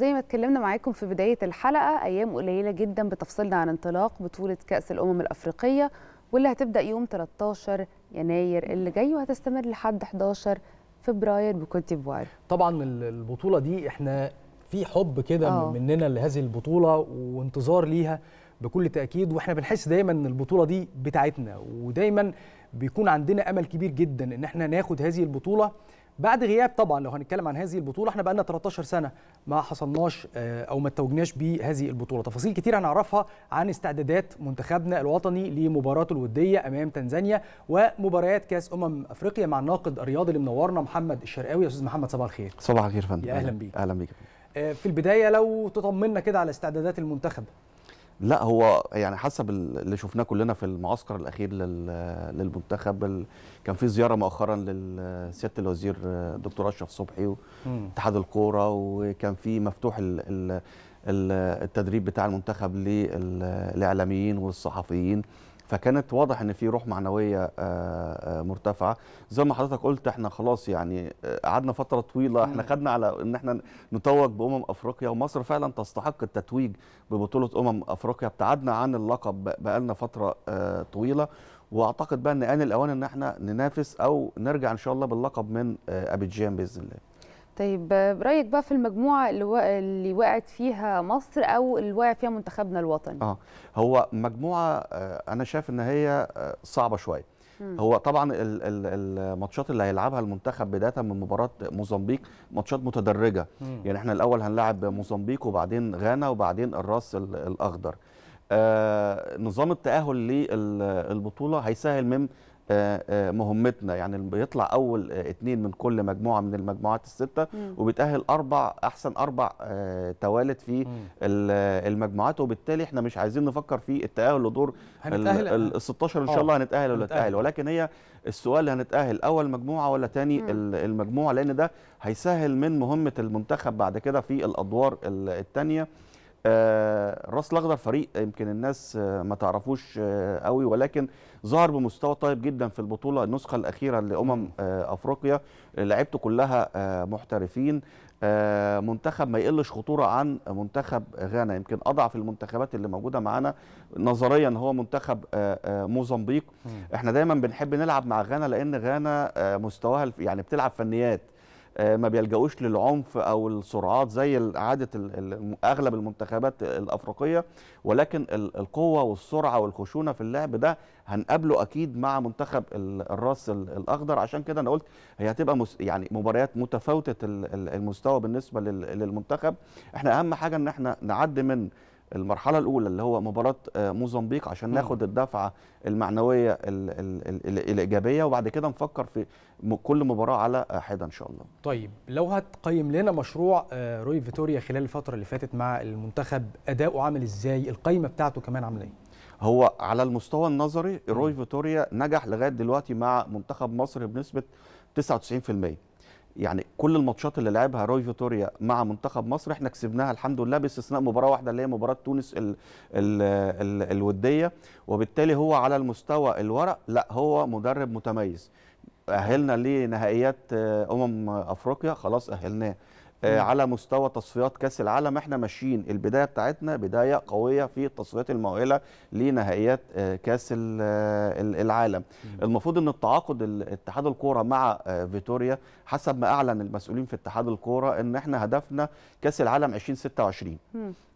زي ما اتكلمنا معاكم في بداية الحلقة أيام قليلة جدا بتفصلنا عن انطلاق بطولة كأس الأمم الأفريقية واللي هتبدأ يوم 13 يناير اللي جاي وهتستمر لحد 11 فبراير بكوت ديفوار طبعا البطولة دي احنا في حب كده آه. مننا لهذه البطولة وانتظار ليها بكل تأكيد واحنا بنحس دايما ان البطولة دي بتاعتنا ودايما بيكون عندنا أمل كبير جدا ان احنا ناخد هذه البطولة بعد غياب طبعا لو هنتكلم عن هذه البطوله احنا بقى لنا 13 سنه ما حصلناش آه، او ما اتوجناش بهذه البطوله تفاصيل كتير هنعرفها عن استعدادات منتخبنا الوطني لمباراته الوديه امام تنزانيا ومباريات كاس امم افريقيا مع الناقد الرياضي اللي منورنا محمد الشرقاوي استاذ محمد صباح الخير صباح الخير يا فندم اهلا بيك اهلا بيك آه، في البدايه لو تطمنا كده على استعدادات المنتخب لا هو يعني حسب اللي شفناه كلنا في المعسكر الاخير للمنتخب كان في زياره مؤخرا لسياده الوزير الدكتور اشرف صبحي واتحاد الكوره وكان في مفتوح التدريب بتاع المنتخب للاعلاميين والصحفيين فكانت واضح ان في روح معنويه آه، آه، مرتفعه زي ما حضرتك قلت احنا خلاص يعني آه، قعدنا فتره طويله احنا خدنا على ان احنا نتوج بامم افريقيا ومصر فعلا تستحق التتويج ببطوله امم افريقيا ابتعدنا عن اللقب بقالنا فتره طويله واعتقد بقى ان ان الاوان ان احنا ننافس او نرجع ان شاء الله باللقب من ابيجان باذن الله طيب رايك بقى في المجموعه اللي, اللي وقعت فيها مصر او اللي وقع فيها منتخبنا الوطني اه هو مجموعه آه، انا شايف ان هي آه، صعبه شويه هو طبعا الماتشات اللي هيلعبها المنتخب بدايه من مباراه موزمبيق ماتشات متدرجه مم. يعني احنا الاول هنلعب موزمبيق وبعدين غانا وبعدين الراس الاخضر آه نظام التاهل للبطوله هيسهل من آه، آه، مهمتنا يعني بيطلع اول اثنين آه، من كل مجموعه من المجموعات السته وبيتاهل اربع احسن اربع توالد في المجموعات وبالتالي احنا مش عايزين نفكر في التاهل لدور ال 16 ان شاء الله هنتاهل ولا نتاهل ولكن هي السؤال هنتاهل اول مجموعه ولا ثاني المجموعه لان ده هيسهل من مهمه المنتخب بعد كده في الادوار الثانيه الراس آه، الاخضر فريق يمكن الناس آه، ما تعرفوش آه، قوي ولكن ظهر بمستوى طيب جدا في البطوله النسخه الاخيره لامم افريقيا لعبته كلها محترفين منتخب ما يقلش خطوره عن منتخب غانا يمكن اضعف المنتخبات اللي موجوده معانا نظريا هو منتخب موزمبيق احنا دايما بنحب نلعب مع غانا لان غانا مستواها يعني بتلعب فنيات آه، ما بيلجؤوش للعنف او السرعات زي عاده اغلب المنتخبات الافريقيه ولكن القوه والسرعه والخشونه في اللعب ده هنقابله اكيد مع منتخب الراس الاخضر عشان كده انا قلت هي هتبقى يعني مباريات متفاوته المستوى بالنسبه للمنتخب احنا اهم حاجه ان احنا نعدي من المرحله الاولى اللي هو مباراه آه، موزمبيق عشان ناخد الدفعه المعنويه الايجابيه وبعد كده نفكر في كل مباراه على حده ان شاء الله طيب لو هتقيم لنا مشروع آه، روي فيتوريا خلال الفتره اللي فاتت مع المنتخب اداؤه عامل ازاي القايمه بتاعته كمان عامله ايه هو على المستوى النظري روي فيتوريا نجح لغايه دلوقتي مع منتخب مصر بنسبه 99% يعني كل الماتشات اللي لعبها روي فيتوريا مع منتخب مصر احنا كسبناها الحمد لله باستثناء مباراه واحده اللي هي مباراه تونس الـ الـ الـ الوديه وبالتالي هو على المستوى الورق لا هو مدرب متميز اهلنا لنهائيات آه، امم افريقيا خلاص اهلناه آه، على مستوى تصفيات كاس العالم احنا ماشيين البدايه بتاعتنا بدايه قويه في التصفيات المؤهله لنهائيات آه، كاس آه، العالم المفروض ان التعاقد اتحاد الكوره مع فيتوريا حسب ما اعلن المسؤولين في اتحاد الكوره ان احنا هدفنا كاس العالم 2026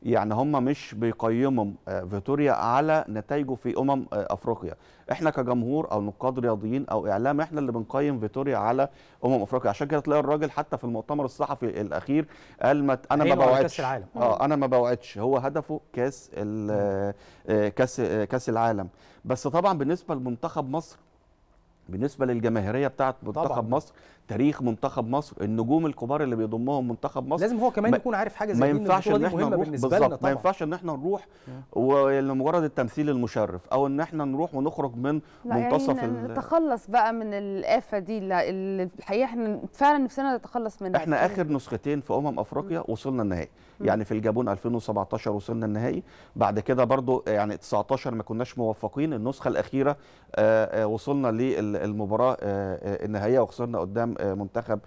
يعني هم مش بيقيموا آه، فيتوريا على نتائجه في امم آه، افريقيا احنا كجمهور او نقاد رياضيين او اعلام احنا اللي بنقيم فيتوريا على امم افريقيا عشان كده تلاقي الراجل حتى في المؤتمر الصحفي الاخير قال ما انا ما بوعدش اه انا ما بوعدش هو هدفه كاس آه، كاس كاس العالم بس طبعا بالنسبه لمنتخب مصر بالنسبه للجماهيريه بتاعه منتخب مصر تاريخ منتخب مصر النجوم الكبار اللي بيضمهم منتخب مصر لازم هو كمان يكون عارف حاجه زي ما ينفعش ان احنا نروح بالظبط ما ينفعش ان احنا نروح لمجرد التمثيل المشرف او ان احنا نروح ونخرج من يعني منتصف يعني نتخلص بقى من الافه دي اللي الحقيقه احنا فعلا نفسنا نتخلص منها احنا اخر نسختين في امم افريقيا وصلنا النهائي يعني في الجابون 2017 وصلنا النهائي بعد كده برضو يعني 19 ما كناش موفقين النسخه الاخيره آه، آه، وصلنا للمباراه آه، النهائيه وخسرنا قدام آه، منتخب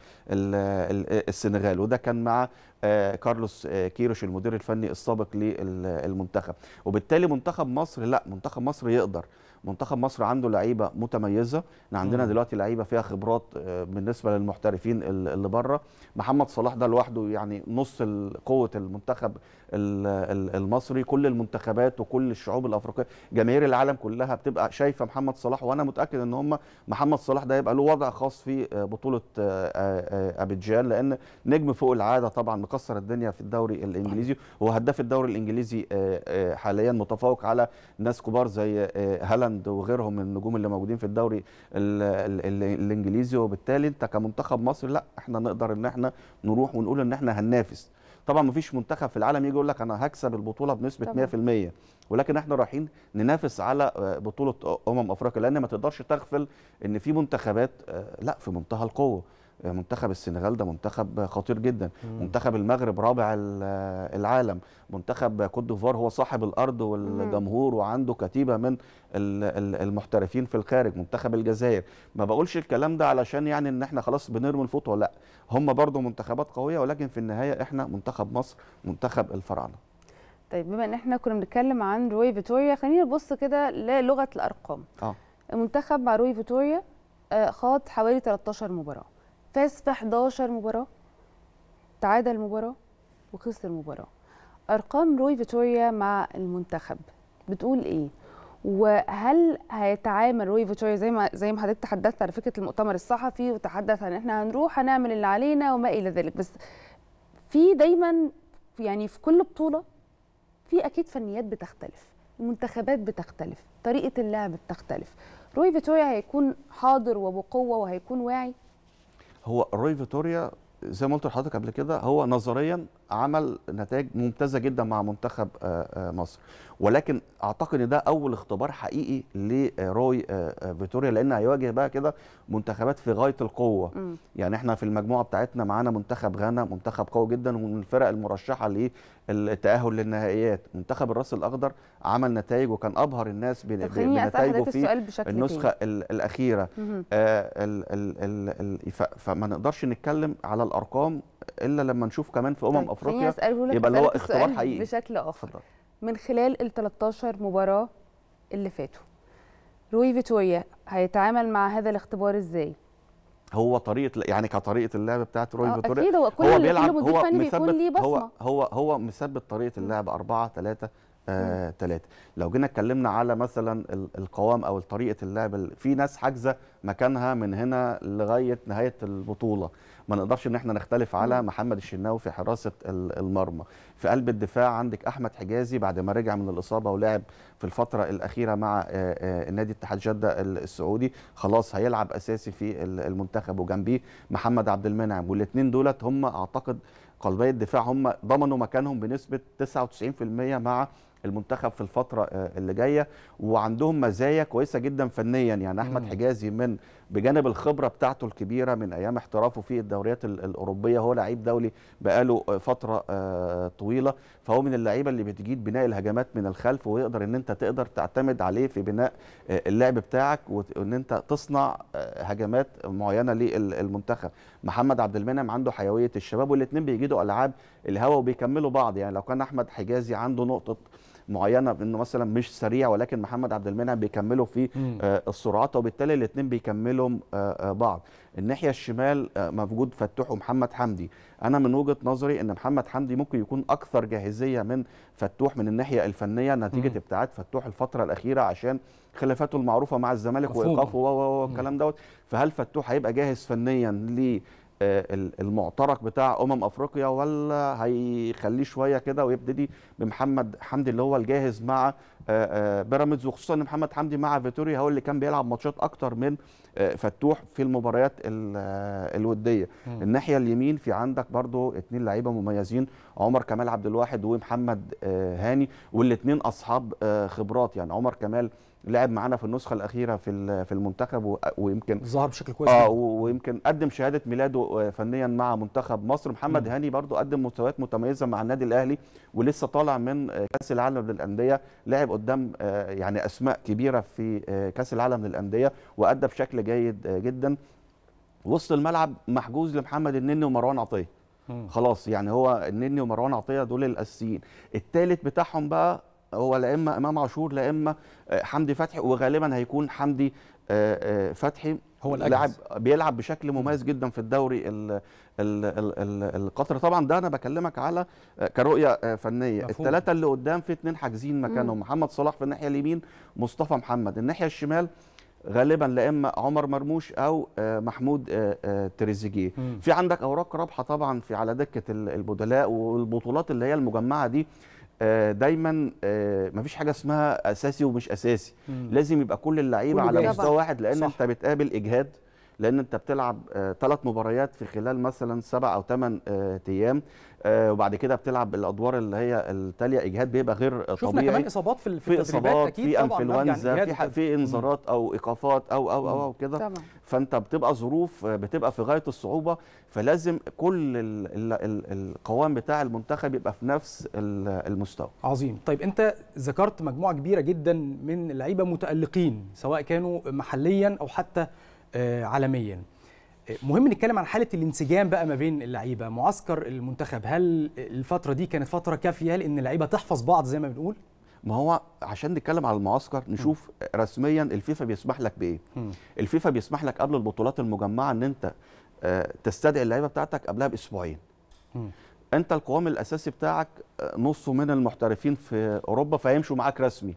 السنغال وده كان مع آه، كارلوس آه، كيروش المدير الفني السابق للمنتخب وبالتالي منتخب مصر لا منتخب مصر يقدر منتخب مصر عنده لعيبه متميزه احنا عندنا دلوقتي لعيبه فيها خبرات آه، بالنسبه للمحترفين اللي بره محمد صلاح ده لوحده يعني نص قوه المنتخب المصري كل المنتخبات وكل الشعوب الافريقيه جماهير العالم كلها بتبقى شايفه محمد صلاح وانا متاكد ان هم محمد صلاح ده يبقى له وضع خاص في بطوله ابيجان لان نجم فوق العاده طبعا مكسر الدنيا في الدوري الانجليزي هو هداف الدوري الانجليزي آه، آه، حاليا متفوق على ناس كبار زي آه، هالاند وغيرهم من النجوم اللي موجودين في الدوري الانجليزي وبالتالي انت كمنتخب مصر لا احنا نقدر ان احنا نروح ونقول ان احنا هننافس طبعا مفيش منتخب في العالم يجي يقول لك انا هكسب البطوله بنسبه طبعا. 100% ولكن احنا رايحين ننافس على بطوله امم افريقيا لان ما تقدرش تغفل ان في منتخبات لا في منتهى القوه منتخب السنغال ده منتخب خطير جدا مم. منتخب المغرب رابع العالم منتخب كوت ديفوار هو صاحب الارض والجمهور وعنده كتيبه من المحترفين في الخارج منتخب الجزائر ما بقولش الكلام ده علشان يعني ان احنا خلاص بنرمي الفوطه لا هم برضو منتخبات قويه ولكن في النهايه احنا منتخب مصر منتخب الفراعنه طيب بما ان احنا كنا بنتكلم عن روي فيتوريا خلينا نبص كده للغه الارقام اه المنتخب مع روي فيتوريا آه، خاض حوالي 13 مباراه فاز في 11 مباراه تعادل مباراه وخسر مباراه ارقام روي فيتوريا مع المنتخب بتقول ايه وهل هيتعامل روي فيتوريا زي ما زي ما حضرتك تحدثت على فكره المؤتمر الصحفي وتحدث عن احنا هنروح هنعمل اللي علينا وما الى ذلك بس في دايما يعني في كل بطوله في اكيد فنيات بتختلف المنتخبات بتختلف طريقه اللعب بتختلف روي فيتوريا هيكون حاضر وبقوه وهيكون واعي هو روي فيتوريا زي ما قلت لحضرتك قبل كده هو نظريا عمل نتائج ممتازه جدا مع منتخب آه، آه، مصر ولكن اعتقد ان ده اول اختبار حقيقي لروي آه، فيتوريا لان هيواجه بقى كده منتخبات في غايه القوه م. يعني احنا في المجموعه بتاعتنا معانا منتخب غانا منتخب قوي جدا ومن الفرق المرشحه للتاهل للنهائيات منتخب الراس الاخضر عمل نتائج وكان ابهر الناس بنتائجه في النسخه الاخيره آه ال ال ال فما نقدرش نتكلم على الارقام الا لما نشوف كمان في امم طيب. افريقيا يبقى اللي هو اختبار حقيقي بشكل اخر فضل. من خلال ال 13 مباراه اللي فاتوا روي فيتوريا هيتعامل مع هذا الاختبار ازاي؟ هو طريقه يعني كطريقه اللعب بتاعت روي آه، فيتوريا هو كل هو بيلعب هو مثبت هو هو هو مثبت طريقه اللعب 4 3 ثلاثة آه، لو جينا اتكلمنا على مثلا القوام او طريقه اللعب في ناس حاجزه مكانها من هنا لغايه نهايه البطوله ما نقدرش ان احنا نختلف على محمد الشناوي في حراسه المرمى في قلب الدفاع عندك احمد حجازي بعد ما رجع من الاصابه ولعب في الفتره الاخيره مع آه، آه، نادي اتحاد جده السعودي خلاص هيلعب اساسي في المنتخب وجنبيه محمد عبد المنعم والاثنين دولت هم اعتقد قلبي الدفاع هم ضمنوا مكانهم بنسبه 99% مع المنتخب في الفتره آه، اللي جايه وعندهم مزايا كويسه جدا فنيا يعني احمد حجازي من بجانب الخبره بتاعته الكبيره من ايام احترافه في الدوريات الاوروبيه هو لعيب دولي بقاله آه، فتره آه، طويله فهو من اللعيبه اللي بتجيد بناء الهجمات من الخلف ويقدر ان انت تقدر تعتمد عليه في بناء اللعب بتاعك وان انت تصنع هجمات معينه للمنتخب محمد عبد المنعم عنده حيويه الشباب والاثنين بيجيدوا العاب الهوا وبيكملوا بعض يعني لو كان احمد حجازي عنده نقطه معينه انه مثلا مش سريع ولكن محمد عبد المنعم بيكمله في آه، السرعات وبالتالي الاثنين بيكملوا آه، آه، بعض الناحيه الشمال موجود فتوح ومحمد حمدي انا من وجهه نظري ان محمد حمدي ممكن يكون اكثر جاهزيه من فتوح من الناحيه الفنيه نتيجه ابتعاد فتوح الفتره الاخيره عشان خلافاته المعروفه مع الزمالك وايقافه والكلام دوت فهل فتوح هيبقى جاهز فنيا المعترك بتاع امم افريقيا ولا هيخليه شويه كده ويبتدي بمحمد حمدي اللي هو الجاهز مع آه، آه، بيراميدز وخصوصا ان محمد حمدي مع فيتوريا هو اللي كان بيلعب ماتشات اكتر من آه، فتوح في المباريات الوديه م. الناحيه اليمين في عندك برضو اتنين لعيبه مميزين عمر كمال عبد الواحد ومحمد هاني والاثنين اصحاب خبرات يعني عمر كمال لعب معانا في النسخه الاخيره في في المنتخب ويمكن ظهر بشكل كويس اه ويمكن قدم شهاده ميلاده آه، فنيا مع منتخب مصر محمد م. هاني برضو قدم مستويات متميزه مع النادي الاهلي ولسه طالع من آه، كاس العالم للانديه لعب قدام آه، يعني اسماء كبيره في كاس العالم للانديه وادى بشكل جيد جدا وسط الملعب محجوز لمحمد النني ومروان عطيه خلاص يعني هو النني ومروان عطيه دول الاساسيين الثالث بتاعهم بقى هو لا اما امام عاشور لا اما آه، حمدي فتحي وغالبا هيكون حمدي آه، آه، فتحي هو لاعب بيلعب بشكل مميز جدا في الدوري القطري طبعا ده انا بكلمك على كرؤيه فنيه الثلاثه اللي قدام في اثنين حاجزين مكانهم محمد صلاح في الناحيه اليمين مصطفى محمد الناحيه الشمال غالبا لا اما عمر مرموش او محمود تريزيجيه في عندك اوراق رابحه طبعا في على دكه البدلاء والبطولات اللي هي المجمعه دي آه، دايما آه، فيش حاجه اسمها اساسي ومش اساسي مم. لازم يبقى كل اللعيبه على مستوى واحد لان صح. انت بتقابل اجهاد لان انت بتلعب ثلاث آه، مباريات في خلال مثلا سبع او ثمان آه، ايام آه، وبعد كده بتلعب الادوار اللي هي التاليه اجهاد بيبقى غير طبيعي شفنا كمان اصابات في في اصابات أكيد في يعني انفلونزا يعني في في انذارات او ايقافات او او او, أو كده فانت بتبقى ظروف بتبقى في غايه الصعوبه فلازم كل القوام بتاع المنتخب يبقى في نفس المستوى عظيم طيب انت ذكرت مجموعه كبيره جدا من اللعيبه متالقين سواء كانوا محليا او حتى آه، عالميا آه، مهم نتكلم عن حاله الانسجام بقى ما بين اللعيبه معسكر المنتخب هل الفتره دي كانت فتره كافيه لان اللعيبه تحفظ بعض زي ما بنقول ما هو عشان نتكلم على المعسكر نشوف م. رسميا الفيفا بيسمح لك بايه م. الفيفا بيسمح لك قبل البطولات المجمعه ان انت آه، تستدعي اللعيبه بتاعتك قبلها باسبوعين م. انت القوام الاساسي بتاعك نصه من المحترفين في اوروبا فيمشوا معاك رسمي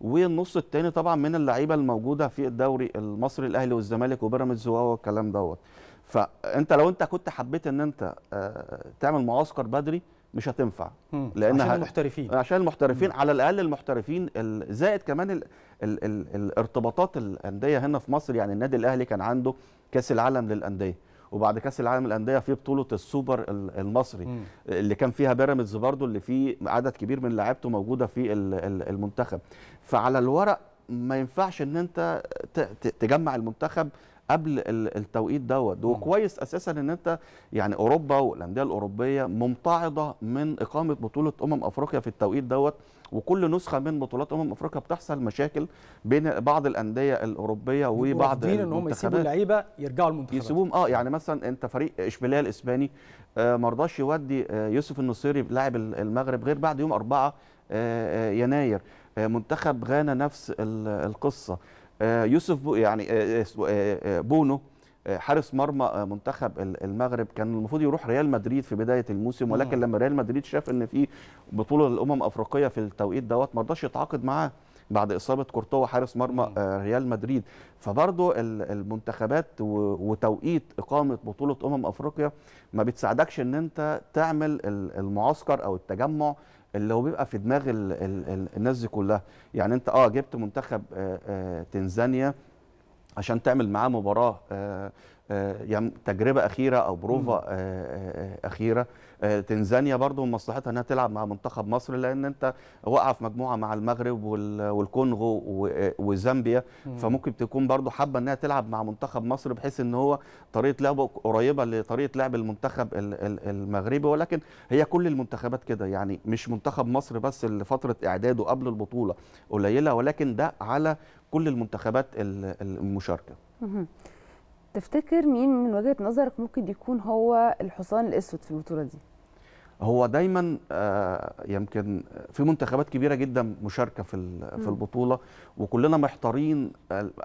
والنص الثاني طبعا من اللعيبه الموجوده في الدوري المصري الاهلي والزمالك وبيراميدز والكلام دوت فانت لو انت كنت حبيت ان انت آه، تعمل معسكر بدري مش هتنفع لان عشان المحترفين عشان المحترفين مم. على الاقل المحترفين زائد كمان الـ الـ الـ الارتباطات الانديه هنا في مصر يعني النادي الاهلي كان عنده كاس العالم للانديه وبعد كاس العالم الانديه في بطوله السوبر المصري م. اللي كان فيها بيراميدز برضو اللي فيه عدد كبير من لاعبته موجوده في المنتخب فعلى الورق ما ينفعش ان انت تجمع المنتخب قبل التوقيت دوت وكويس اساسا ان انت يعني اوروبا والانديه الاوروبيه ممتعضه من اقامه بطوله امم افريقيا في التوقيت دوت وكل نسخه من بطولات امم افريقيا بتحصل مشاكل بين بعض الانديه الاوروبيه وبعض ان هم يسيبوا اللعيبه يرجعوا المنتخبات يسيبوهم اه يعني مثلا انت فريق اشبيليه الاسباني آه رضاش يودي آه يوسف النصيري لاعب المغرب غير بعد يوم 4 آه،, آه يناير آه، منتخب غانا نفس القصه آه، يوسف بو يعني آه، آه، بونو حارس مرمى منتخب المغرب كان المفروض يروح ريال مدريد في بدايه الموسم ولكن لما ريال مدريد شاف ان في بطوله الامم الافريقيه في التوقيت دوت ما رضاش يتعاقد معاه بعد اصابه كورتوا حارس مرمى ريال مدريد فبرضه المنتخبات وتوقيت اقامه بطوله امم افريقيا ما بتساعدكش ان انت تعمل المعسكر او التجمع اللي هو بيبقى في دماغ الـ الـ الناس دي كلها يعني انت اه جبت منتخب آآ آه، آآ آه، تنزانيا عشان تعمل معاه مباراه آه، آه، يعني تجربه اخيره او بروفا آه، آه، اخيره تنزانيا برضو من مصلحتها انها تلعب مع منتخب مصر لان انت واقعه في مجموعه مع المغرب والكونغو وزامبيا فممكن تكون برضو حابه انها تلعب مع منتخب مصر بحيث ان هو طريقه لعبه قريبه لطريقه لعب المنتخب المغربي ولكن هي كل المنتخبات كده يعني مش منتخب مصر بس اللي فتره اعداده قبل البطوله قليله ولكن ده على كل المنتخبات المشاركه تفتكر مين من وجهه نظرك ممكن يكون هو الحصان الاسود في البطوله دي؟ هو دايما آه، يمكن في منتخبات كبيره جدا مشاركه في في البطوله وكلنا محتارين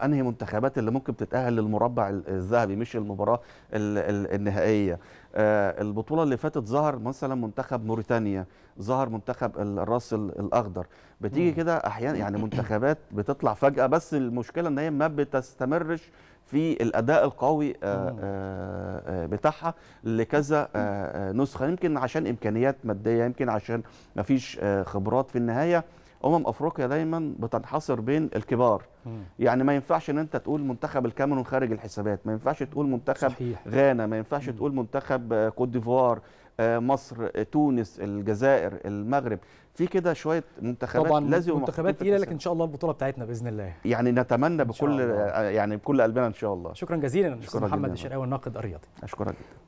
انهي منتخبات اللي ممكن تتاهل للمربع الذهبي مش المباراه النهائيه آه، البطوله اللي فاتت ظهر مثلا منتخب موريتانيا ظهر منتخب الراس الاخضر بتيجي كده احيانا يعني منتخبات بتطلع فجاه بس المشكله ان هي ما بتستمرش في الاداء القوي آه، آه، آه، بتاعها لكذا نسخه يمكن عشان امكانيات ماديه يمكن عشان ما فيش خبرات في النهايه امم افريقيا دايما بتنحصر بين الكبار مم. يعني ما ينفعش ان انت تقول منتخب الكاميرون خارج الحسابات ما ينفعش تقول منتخب صحيح. غانا ما ينفعش مم. تقول منتخب كوت ديفوار مصر تونس الجزائر المغرب في كده شويه منتخبات طبعا لازم منتخبات تقيله لكن ان شاء الله البطوله بتاعتنا باذن الله يعني نتمنى بكل يعني بكل قلبنا ان شاء الله شكرا جزيلا استاذ محمد الشرقاوي الناقد الرياضي اشكرك جدا